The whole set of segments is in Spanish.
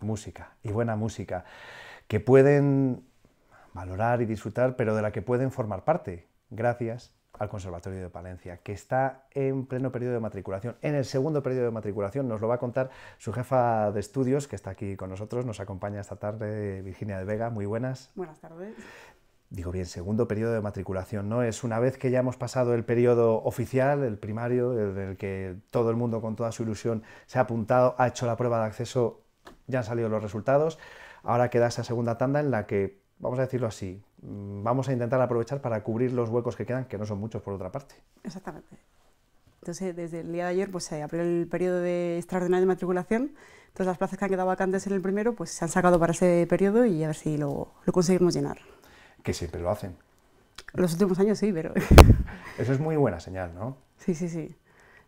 música, y buena música, que pueden valorar y disfrutar, pero de la que pueden formar parte, gracias al Conservatorio de Palencia, que está en pleno periodo de matriculación. En el segundo periodo de matriculación nos lo va a contar su jefa de estudios, que está aquí con nosotros, nos acompaña esta tarde Virginia de Vega. Muy buenas. Buenas tardes. Digo bien, segundo periodo de matriculación, ¿no? Es una vez que ya hemos pasado el periodo oficial, el primario, en el que todo el mundo con toda su ilusión se ha apuntado, ha hecho la prueba de acceso ya han salido los resultados. Ahora queda esa segunda tanda en la que, vamos a decirlo así, mm, vamos a intentar aprovechar para cubrir los huecos que quedan, que no son muchos por otra parte. Exactamente. Entonces, desde el día de ayer pues, se abrió el periodo de extraordinario de matriculación. todas las plazas que han quedado vacantes en el primero pues, se han sacado para ese periodo y a ver si lo, lo conseguimos llenar. Que siempre lo hacen. Los últimos años sí, pero... eso es muy buena señal, ¿no? Sí, sí, sí.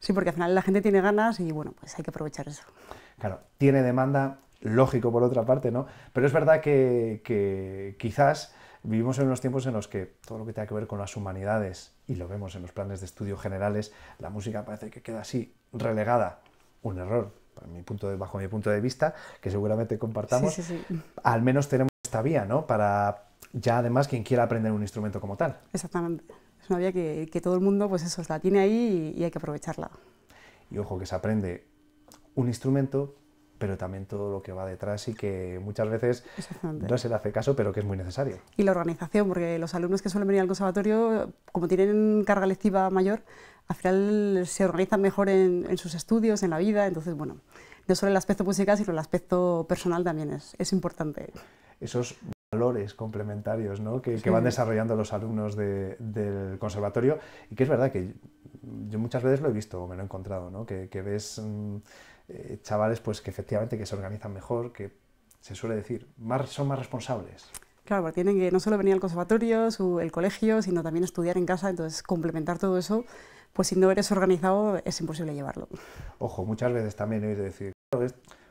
Sí, porque al final la gente tiene ganas y bueno, pues hay que aprovechar eso. Claro, tiene demanda, lógico por otra parte, ¿no? Pero es verdad que, quizás vivimos en unos tiempos en los que todo lo que tenga que ver con las humanidades, y lo vemos en los planes de estudio generales, la música parece que queda así, relegada. Un error, mi punto bajo mi punto de vista, que seguramente compartamos. Sí, sí, sí. Al menos tenemos esta vía, ¿no? Para ya además quien quiera aprender un instrumento como tal. Exactamente. Es una vía que, todo el mundo, pues eso, la tiene ahí y hay que aprovecharla. Y ojo, que se aprende un instrumento, pero también todo lo que va detrás y que muchas veces no se le hace caso, pero que es muy necesario. Y la organización, porque los alumnos que suelen venir al conservatorio, como tienen carga lectiva mayor, al final se organizan mejor en, sus estudios, en la vida, entonces, bueno, no solo el aspecto musical, sino el aspecto personal también es, es importante. Esos valores complementarios ¿no? que, van desarrollando los alumnos del conservatorio y que es verdad que yo muchas veces lo he visto, o me lo he encontrado, ¿no? que, ves... Mm, eh, chavales pues que efectivamente que se organizan mejor, que se suele decir, más, son más responsables. Claro, porque tienen que no solo venir al conservatorio, su, el colegio, sino también estudiar en casa, entonces complementar todo eso, pues si no eres organizado es imposible llevarlo. Ojo, muchas veces también he oído decir,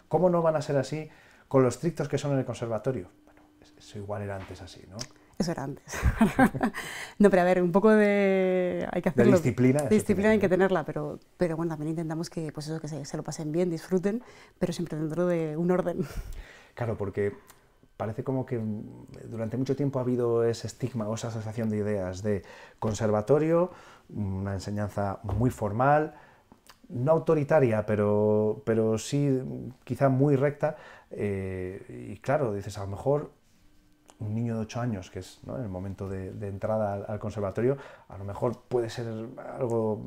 ¿cómo no van a ser así con los estrictos que son en el conservatorio? Bueno, eso igual era antes así, ¿no? Eso era antes. no, pero a ver, un poco de... Hay que hacerlo. De disciplina. disciplina hay que tenerla, pero, pero bueno, también intentamos que, pues eso, que se, lo pasen bien, disfruten, pero siempre dentro de un orden. Claro, porque parece como que durante mucho tiempo ha habido ese estigma o esa asociación de ideas de conservatorio, una enseñanza muy formal, no autoritaria, pero, pero sí quizá muy recta. Eh, y claro, dices, a lo mejor un niño de 8 años, que es ¿no? el momento de, entrada al, conservatorio, a lo mejor puede ser algo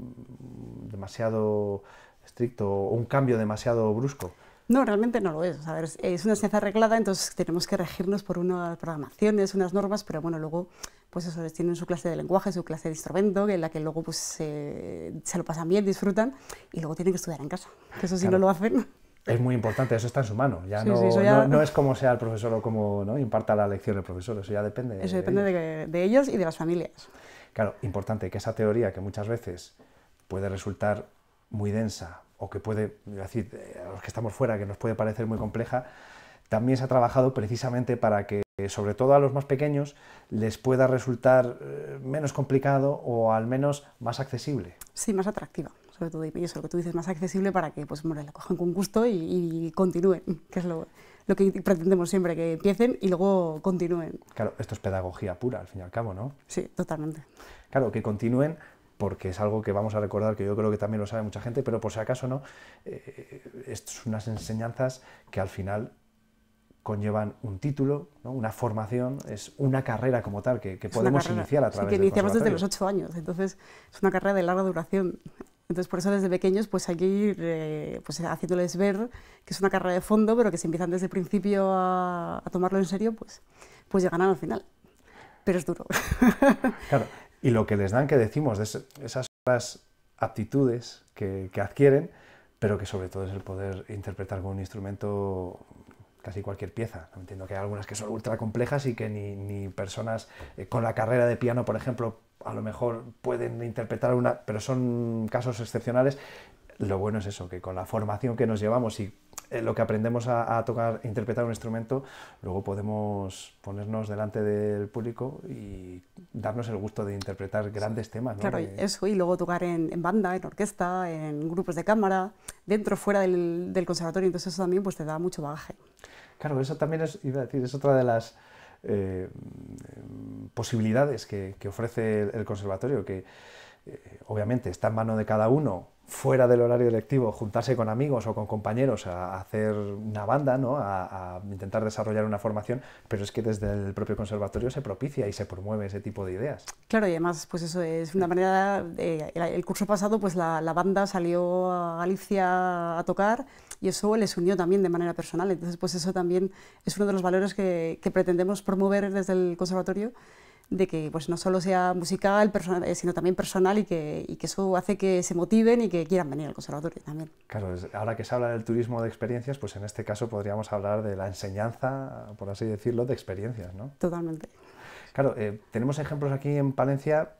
demasiado estricto o un cambio demasiado brusco. No, realmente no lo es. es una ciencia arreglada, entonces tenemos que regirnos por unas programaciones, unas normas, pero bueno, luego, pues eso, tienen su clase de lenguaje, su clase de instrumento, en la que luego pues eh, se lo pasan bien, disfrutan, y luego tienen que estudiar en casa, eso sí no lo hacen es muy importante, eso está en su mano. Ya, no, es como sea el profesor o como ¿no? imparta la lección el profesor, eso ya depende. Eso depende de, de, ellos y de las familias. Claro, importante que esa teoría que muchas veces puede resultar muy densa o que puede, decir, a eh, los que estamos fuera, que nos puede parecer muy compleja, también se ha trabajado precisamente para que, sobre todo a los más pequeños, les pueda resultar eh, menos complicado o al menos más accesible. Sí, más atractiva todo, eso, lo que tú dices, más accesible para que pues, cojan con gusto y, continúen, que es lo, lo, que pretendemos siempre, que empiecen y luego continúen. Claro, esto es pedagogía pura, al fin y al cabo, ¿no? Sí, totalmente. Claro, que continúen porque es algo que vamos a recordar, que yo creo que también lo sabe mucha gente, pero por si acaso no, eh, esto son unas enseñanzas que al final conllevan un título, ¿no? una formación, es una carrera como tal que, podemos iniciar a través sí, que iniciamos desde los ocho años, entonces es una carrera de larga duración. Entonces, por eso desde pequeños pues hay que ir eh, pues, haciéndoles ver que es una carrera de fondo, pero que si empiezan desde el principio a, tomarlo en serio, pues, pues llegan al final. Pero es duro. Claro, y lo que les dan, que decimos, de esas aptitudes que, adquieren, pero que sobre todo es el poder interpretar con un instrumento casi cualquier pieza. Entiendo que hay algunas que son ultra complejas y que ni, ni personas eh, con la carrera de piano, por ejemplo, a lo mejor pueden interpretar una, pero son casos excepcionales. Lo bueno es eso, que con la formación que nos llevamos y eh, lo que aprendemos a, tocar, interpretar un instrumento, luego podemos ponernos delante del público y darnos el gusto de interpretar grandes temas. Claro, eso, y luego tocar en, banda, en orquesta, en grupos de cámara, dentro, fuera del, conservatorio, entonces eso también pues, te da mucho bagaje. Claro, eso también es, decir, es otra de las eh, posibilidades que, ofrece el conservatorio, que eh, obviamente está en mano de cada uno fuera del horario lectivo, juntarse con amigos o con compañeros a hacer una banda, ¿no? a, intentar desarrollar una formación, pero es que desde el propio conservatorio se propicia y se promueve ese tipo de ideas. Claro, y además, pues eso es una manera, el curso pasado, pues la, banda salió a Galicia a tocar y eso les unió también de manera personal, entonces pues eso también es uno de los valores que, que pretendemos promover desde el conservatorio de que pues, no solo sea musical, eh, sino también personal y que, eso hace que se motiven y que quieran venir al conservatorio también. Claro, ahora que se habla del turismo de experiencias, pues en este caso podríamos hablar de la enseñanza, por así decirlo, de experiencias, ¿no? Totalmente. Claro, eh, tenemos ejemplos aquí en Palencia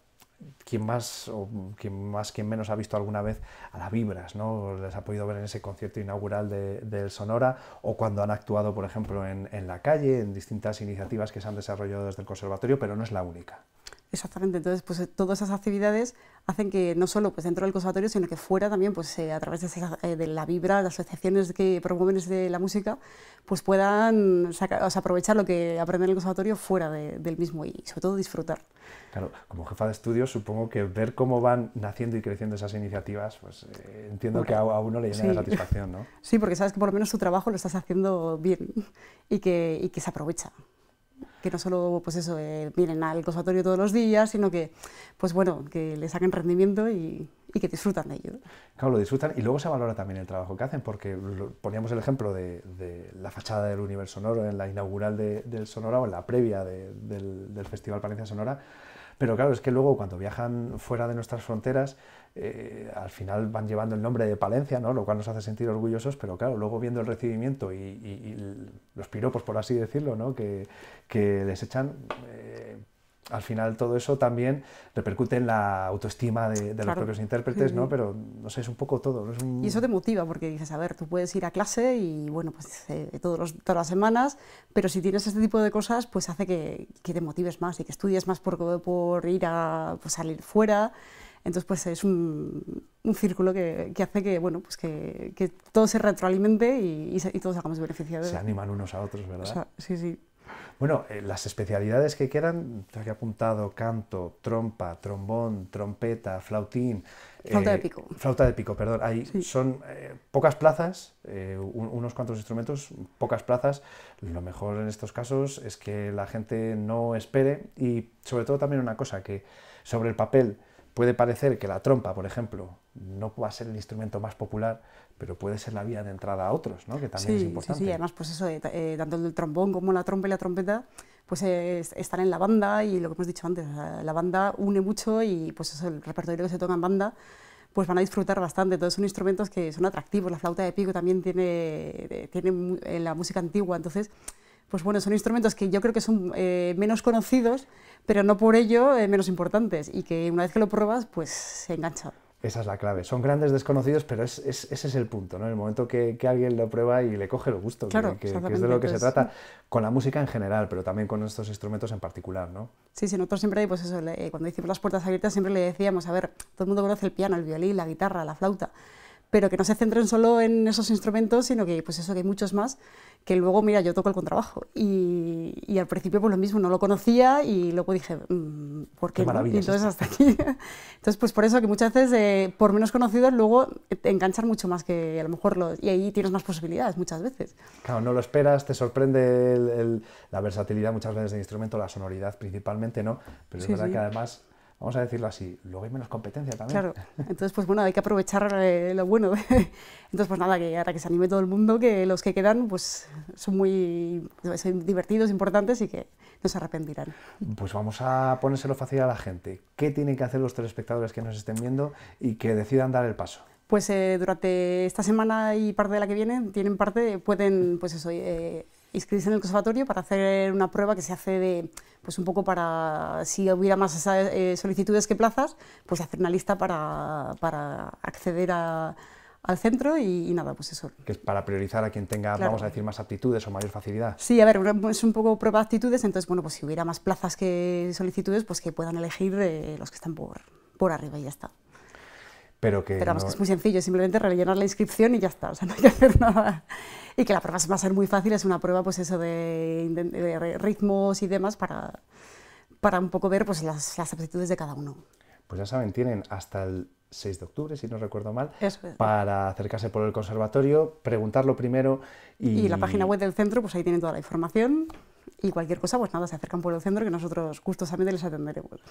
quien más o quien más quien menos ha visto alguna vez a la Vibras, ¿no? Les ha podido ver en ese concierto inaugural del Sonora o cuando han actuado, por ejemplo, en, la calle, en distintas iniciativas que se han desarrollado desde el conservatorio, pero no es la única. Exactamente, entonces pues eh, todas esas actividades hacen que no solo pues dentro del conservatorio, sino que fuera también pues eh, a través eh, de, la vibra, las asociaciones que promueven de la música, pues puedan aprovechar lo que aprenden en el conservatorio fuera del mismo y sobre todo disfrutar. Claro, como jefa de estudios supongo que ver cómo van naciendo y creciendo esas iniciativas, pues entiendo que a, uno le llena de satisfacción, ¿no? Sí, porque sabes que por lo menos tu trabajo lo estás haciendo bien y que, y que se aprovecha que no solo pues eso, miren eh, al conservatorio todos los días, sino que, pues bueno, que le saquen rendimiento y, que disfrutan de ello. Claro, lo disfrutan y luego se valora también el trabajo que hacen, porque poníamos el ejemplo de, la fachada del Universo Sonoro en la inaugural del Sonora o en la previa del, del Festival Palencia Sonora, pero claro, es que luego cuando viajan fuera de nuestras fronteras, eh, al final van llevando el nombre de Palencia, ¿no? lo cual nos hace sentir orgullosos, pero claro, luego viendo el recibimiento y, los piropos, por así decirlo, ¿no? que, desechan, les eh, echan, al final todo eso también repercute en la autoestima de, los propios intérpretes, ¿no? Pero, no sé, es un poco todo. Y eso te motiva porque dices, a ver, tú puedes ir a clase y, bueno, pues eh, todas las semanas, pero si tienes este tipo de cosas, pues hace que, te motives más y que estudies más por, por ir a pues, salir fuera. Entonces, pues es un, círculo que, hace que, bueno, pues que, todo se retroalimente y, y, todos hagamos beneficiados. Se animan unos a otros, ¿verdad? sí, sí. Bueno, eh, las especialidades que quedan, te había apuntado canto, trompa, trombón, trompeta, flautín. Flauta de eh, pico. Flauta de pico, perdón. Ahí Son eh, pocas plazas, unos cuantos instrumentos, pocas plazas. Lo mejor en estos casos es que la gente no espere y sobre todo también una cosa, que sobre el papel Puede parecer que la trompa, por ejemplo, no va a ser el instrumento más popular, pero puede ser la vía de entrada a otros, ¿no? que también es importante. Sí, además, pues eso, eh, eh tanto el trombón como la trompa y la trompeta, pues están en la banda y lo que hemos dicho antes, la banda une mucho y pues el repertorio que se toca en banda pues van a disfrutar bastante. Todos son instrumentos que son atractivos. La flauta de pico también tiene, eh, tiene en eh, la música antigua. Entonces, pues bueno, son instrumentos que yo creo que son eh, menos conocidos, pero no por ello eh, menos importantes, y que una vez que lo pruebas, pues se engancha. Esa es la clave. Son grandes desconocidos, pero ese es el punto, ¿no? El momento que, alguien lo prueba y le coge el gusto, que, es de lo que se trata, con la música en general, pero también con estos instrumentos en particular, ¿no? Sí, sí, nosotros siempre, pues eso, eh, cuando hicimos las puertas abiertas, siempre le decíamos, a ver, todo el mundo conoce el piano, el violín, la guitarra, la flauta, pero que no se centren solo en esos instrumentos, sino que pues eso, que hay muchos más, que luego, mira, yo toco el contrabajo. Y, y al principio, pues lo mismo, no lo conocía y luego dije, mm, ¿por qué? no? entonces hasta aquí. entonces, pues por eso que muchas veces, eh, por menos conocidos, luego te enganchan mucho más que a lo mejor, lo, y ahí tienes más posibilidades muchas veces. Claro, no lo esperas, te sorprende la versatilidad muchas veces del instrumento, la sonoridad principalmente, ¿no? Pero es verdad que además vamos a decirlo así, luego hay menos competencia también. Claro, entonces pues bueno, hay que aprovechar eh, lo bueno. entonces pues nada, que ahora que se anime todo el mundo, que los que quedan pues son muy pues, divertidos, importantes y que no se arrepentirán. Pues vamos a ponérselo fácil a la gente. ¿Qué tienen que hacer los telespectadores que nos estén viendo y que decidan dar el paso? Pues eh, durante esta semana y parte de la que viene tienen parte, pueden pues eso... Eh, inscribirse en el conservatorio para hacer una prueba que se hace de, pues un poco para, si hubiera más eh, solicitudes que plazas, pues hacer una lista para, acceder al centro y, nada, pues eso. para priorizar a quien tenga, vamos a decir, más aptitudes o mayor facilidad. Sí, a ver, es un poco prueba de aptitudes, entonces, bueno, pues si hubiera más plazas que solicitudes, pues que puedan elegir eh, los que están por, por arriba y ya está. Pero que. es muy sencillo, simplemente rellenar la inscripción y ya está, o sea, no hay que hacer nada. Y que la prueba va a ser muy fácil, es una prueba, pues eso, de, ritmos y demás para, para un poco ver pues, las, aptitudes de cada uno. Pues ya saben, tienen hasta el 6 de octubre, si no recuerdo mal, para acercarse por el conservatorio, preguntarlo primero y... y... la página web del centro, pues ahí tienen toda la información y cualquier cosa, pues nada, se acercan por el centro que nosotros gustosamente les atenderemos.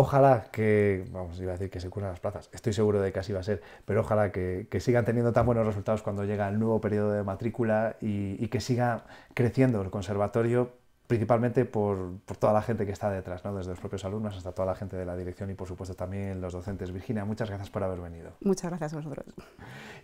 Ojalá que, vamos, iba a decir que se curan las plazas, estoy seguro de que así va a ser, pero ojalá que, sigan teniendo tan buenos resultados cuando llega el nuevo periodo de matrícula y, que siga creciendo el conservatorio, principalmente por, por, toda la gente que está detrás, ¿no? desde los propios alumnos hasta toda la gente de la dirección y por supuesto también los docentes. Virginia, muchas gracias por haber venido. Muchas gracias a vosotros.